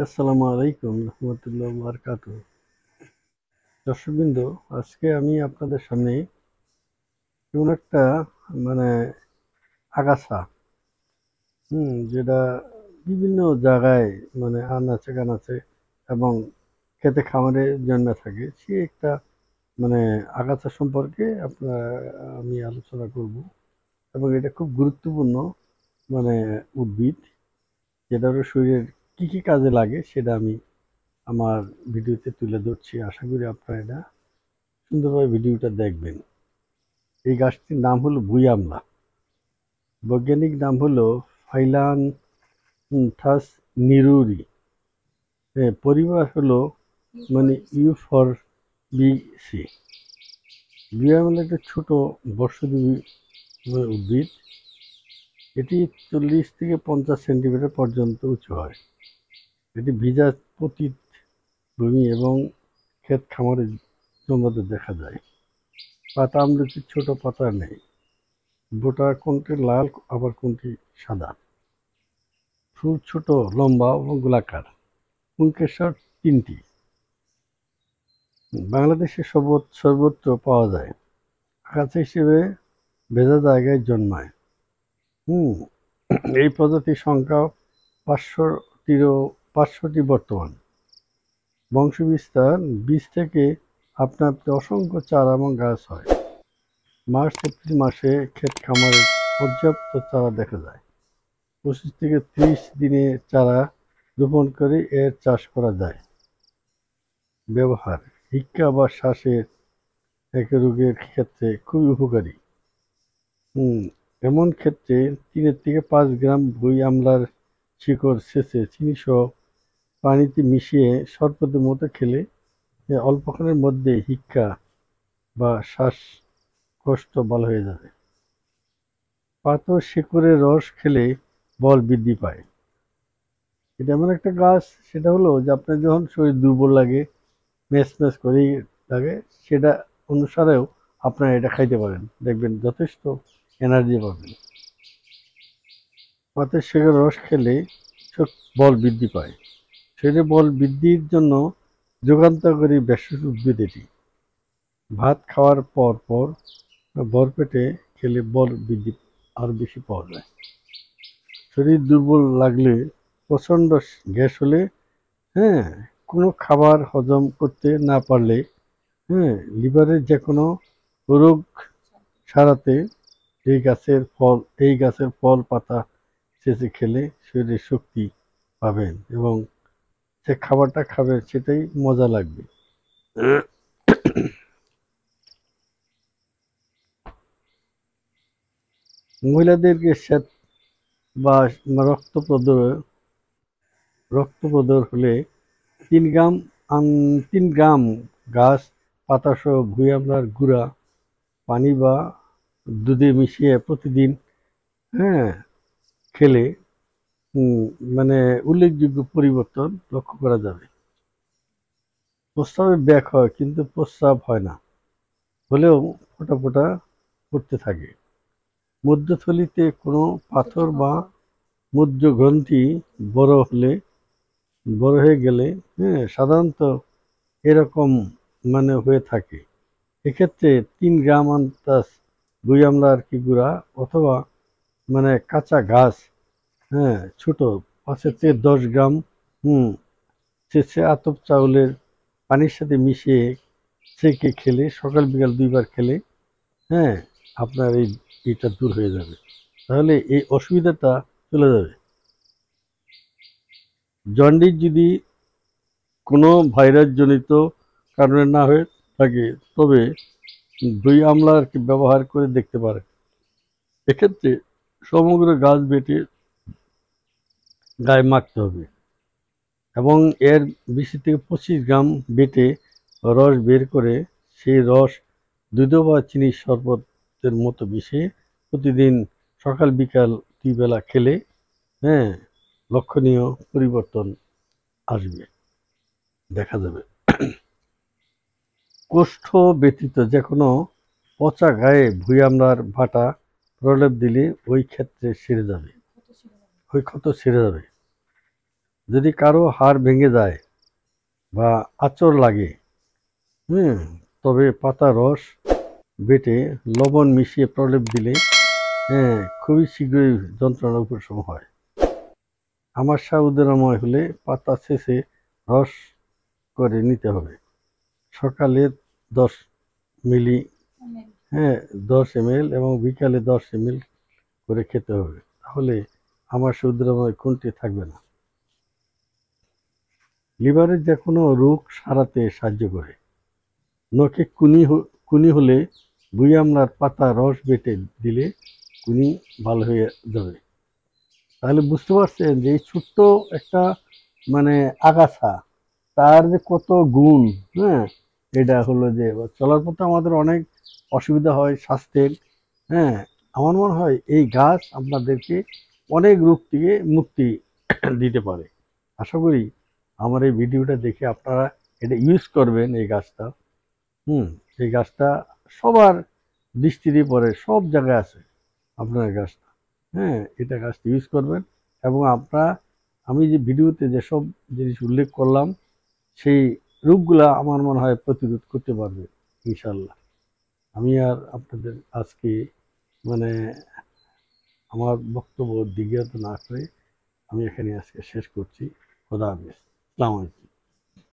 আসসালামু আলাইকুম রহমতুল্লাহ বারকাত দর্শকবৃন্দ আজকে আমি আপনাদের সামনে এমন একটা মানে আগাছা হুম যেটা বিভিন্ন জায়গায় মানে গান আছে এবং খেতে খামারে জন্মে থাকে সে একটা মানে আগাছা সম্পর্কে আপনার আমি আলোচনা করব এবং এটা খুব গুরুত্বপূর্ণ মানে উদ্ভিদ যেটা শরীরের কি কি কাজে লাগে সেটা আমি আমার ভিডিওতে তুলে ধরছি আশা করি আপনারা এটা সুন্দরভাবে ভিডিওটা দেখবেন এই গাছটির নাম হলো বুই আমলা বৈজ্ঞানিক নাম হলো ফাইলান ঠাস নিরুরি পরিবার হলো মানে ইউ ফর বি সি আমলা একটা ছোটো বর্ষজীবী উদ্ভিদ এটি চল্লিশ থেকে পঞ্চাশ সেন্টিমিটার পর্যন্ত উঁচু হয় এটি ভিজা পতিত ভূমি এবং ক্ষেত খামারের জমাতে দেখা যায় পাতা আমলকির ছোট পাতা নেই বোটা কোনটি লাল আবার কোনটি সাদা ফুল ছোট লম্বা এবং গোলাকার পুঙ্কেশ্বর তিনটি বাংলাদেশে সর্বত্র পাওয়া যায় আকাশ হিসেবে ভেজা জায়গায় জন্মায় হুম এই প্রজাতির সংখ্যা পাঁচশো তিরো পাঁচশোটি বর্তমান বংশবিস্তার বীজ থেকে আপনার অসংখ্য চারা এবং গাছ হয় মার্চ এপ্রিল মাসে ক্ষেত খামারে পর্যাপ্ত চারা দেখা যায় পঁচিশ থেকে ত্রিশ দিনে চারা রোপণ করে এর চাষ করা যায় ব্যবহার হিক্কা বা শ্বাসের এক রোগের ক্ষেত্রে খুবই উপকারী এমন ক্ষেত্রে তিনের থেকে পাঁচ গ্রাম ভুই আমলার শিকড় শেষে চিনিসহ পানিতে মিশিয়ে শরবতের মতো খেলে অল্পক্ষণের মধ্যে হিক্ষা বা শ্বাস কষ্ট বল হয়ে যাবে পাথর শিকড়ের রস খেলে বল বৃদ্ধি পায় এটা এমন একটা গাছ সেটা হলো যে আপনার যখন শরীর দুর্বল লাগে মেস মেস করেই লাগে সেটা অনুসারেও আপনারা এটা খাইতে পারেন দেখবেন যথেষ্ট এনার্জি পাবেন পাতের শেখের রস খেলে বল বৃদ্ধি পায় শরীরে বল বৃদ্ধির জন্য যুগান্তকারী বেশ উদ্ভিদ এটি ভাত খাওয়ার পর পর বরপেটে খেলে বল বৃদ্ধি আরও বেশি পাওয়া যায় শরীর দুর্বল লাগলে প্রচণ্ড গ্যাস হলে হ্যাঁ কোনো খাবার হজম করতে না পারলে হ্যাঁ লিভারের যে কোনো রোগ সারাতে এই গাছের ফল এই গাছের ফল পাতা চেঁচে খেলে শরীরে শক্তি পাবেন এবং যে খাবারটা খাবে সেটাই মজা লাগবে মহিলাদেরকে শ্বেত বা রক্তপ্রদর রক্তপ্রদর হলে তিন গ্রাম তিন গ্রাম গাছ পাতাসহ ভুঁইয়ামলার গুঁড়া পানি বা দুধে মিশিয়ে প্রতিদিন হ্যাঁ খেলে মানে উল্লেখযোগ্য পরিবর্তন লক্ষ্য করা যাবে প্রস্রাবে ব্যাক হয় কিন্তু প্রস্রাব হয় না হলেও ফোটা ফোটা করতে থাকে মধ্যথলিতে কোনো পাথর বা মধ্যগ্রন্থি বড় হলে বড় হয়ে গেলে হ্যাঁ সাধারণত এরকম মানে হয়ে থাকে এক্ষেত্রে তিন গ্রাম আন্তাস দুই আর কি গুড়া অথবা মানে কাঁচা ঘাস হ্যাঁ ছোট পাঁচের থেকে দশ গ্রাম হুম চেঁচে আতপ চাউলের পানির সাথে মিশিয়ে সেকে খেলে সকাল বিকাল দুইবার খেলে হ্যাঁ আপনার এই এটা দূর হয়ে যাবে তাহলে এই অসুবিধাটা চলে যাবে জন্ডিস যদি কোনো ভাইরাসজনিত কারণে না হয়ে থাকে তবে দুই আমলার ব্যবহার করে দেখতে পারে এক্ষেত্রে সমগ্র গাছ বেটে গায়ে মাখতে হবে এবং এর বিশ থেকে পঁচিশ গ্রাম বেটে রস বের করে সেই রস দুধ বা চিনির শরবতের মতো মিশিয়ে প্রতিদিন সকাল বিকাল দুইবেলা খেলে হ্যাঁ লক্ষণীয় পরিবর্তন আসবে দেখা যাবে কোষ্ঠ ব্যতীত যে কোনো পচা গায়ে ভুইয়ামলার ভাটা প্রলেপ দিলে ওই ক্ষেত্রে সেরে যাবে ওই ক্ষত সেরে যাবে যদি কারো হাড় ভেঙে যায় বা আচর লাগে হুম তবে পাতা রস বেটে লবণ মিশিয়ে প্রলেপ দিলে হ্যাঁ খুবই শীঘ্রই যন্ত্রণা উপশম হয় আমার উদরাময় হলে পাতা শেষে রস করে নিতে হবে সকালে দশ মিলি হ্যাঁ দশ এম এবং বিকালে দশ এম করে খেতে হবে তাহলে আমার সুদ্রাময় কোনটি থাকবে না লিভারের যে কোনো রোগ সারাতে সাহায্য করে নখে কুনি কুনি হলে দুই আমলার পাতা রস বেটে দিলে কুনি ভালো হয়ে যাবে তাহলে বুঝতে পারছেন যে এই ছোট্ট একটা মানে আগাছা তার যে কত গুণ হ্যাঁ এটা হলো যে চলার পথে আমাদের অনেক অসুবিধা হয় স্বাস্থ্যের হ্যাঁ আমার মনে হয় এই গাছ আপনাদেরকে অনেক রোগ থেকে মুক্তি দিতে পারে আশা করি আমার এই ভিডিওটা দেখে আপনারা এটা ইউজ করবেন এই গাছটা হুম এই গাছটা সবার দৃষ্টিরই পরে সব জায়গায় আছে আপনার গাছটা হ্যাঁ এটা গাছটা ইউজ করবেন এবং আপনারা আমি যে ভিডিওতে যেসব জিনিস উল্লেখ করলাম সেই রোগগুলো আমার মনে হয় প্রতিরোধ করতে পারবে ইনশাল্লাহ আমি আর আপনাদের আজকে মানে আমার বক্তব্য দিগত না করে আমি এখানে আজকে শেষ করছি খোদা হাফিজ That